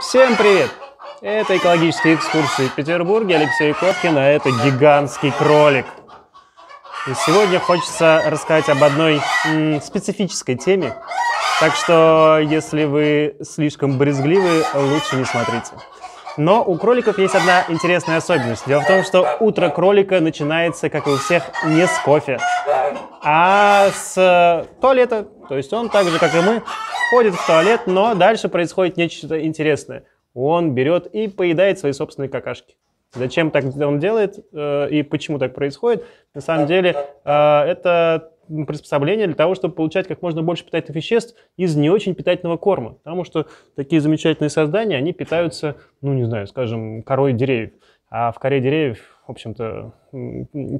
Всем привет! Это экологические экскурсии в Петербурге. Алексей Коткин, а это гигантский кролик. И сегодня хочется рассказать об одной м, специфической теме. Так что, если вы слишком брезгливы, лучше не смотрите. Но у кроликов есть одна интересная особенность. Дело в том, что утро кролика начинается, как и у всех, не с кофе, а с э, туалета. То есть он так же, как и мы, ходит в туалет, но дальше происходит нечто интересное. Он берет и поедает свои собственные какашки. Зачем так он делает э, и почему так происходит? На самом деле э, это приспособление для того, чтобы получать как можно больше питательных веществ из не очень питательного корма. Потому что такие замечательные создания, они питаются, ну не знаю, скажем, корой деревьев. А в коре деревьев, в общем-то,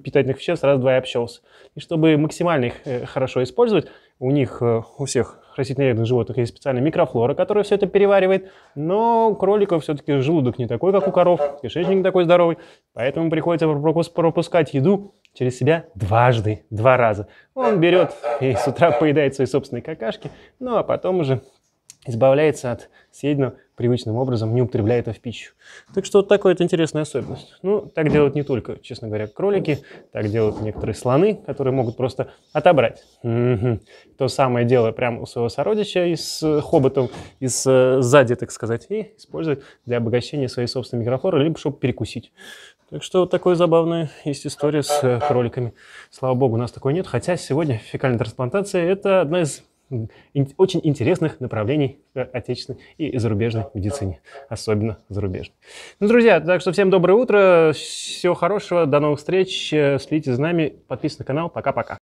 питательных веществ раз-два и общался. И чтобы максимально их э, хорошо использовать, у них у всех относительно ядных животных есть специальная микрофлора, которая все это переваривает, но у кроликов все-таки желудок не такой, как у коров, кишечник не такой здоровый, поэтому приходится пропускать еду через себя дважды, два раза. Он берет и с утра поедает свои собственные какашки, ну а потом уже избавляется от съеденного привычным образом, не употребляя это в пищу. Так что вот такая вот интересная особенность. Ну, так делают не только, честно говоря, кролики, так делают некоторые слоны, которые могут просто отобрать. Угу. То самое дело прямо у своего сородича и с э, хоботом, и с, э, сзади, так сказать, и использовать для обогащения своей собственной микрофлоры, либо чтобы перекусить. Так что вот такое забавная есть история с э, кроликами. Слава богу, у нас такой нет. Хотя сегодня фекальная трансплантация – это одна из очень интересных направлений в э, отечественной и зарубежной медицине, особенно зарубежной. Ну, друзья, так что всем доброе утро, всего хорошего, до новых встреч, э, следите за нами, подписывайтесь на канал, пока-пока.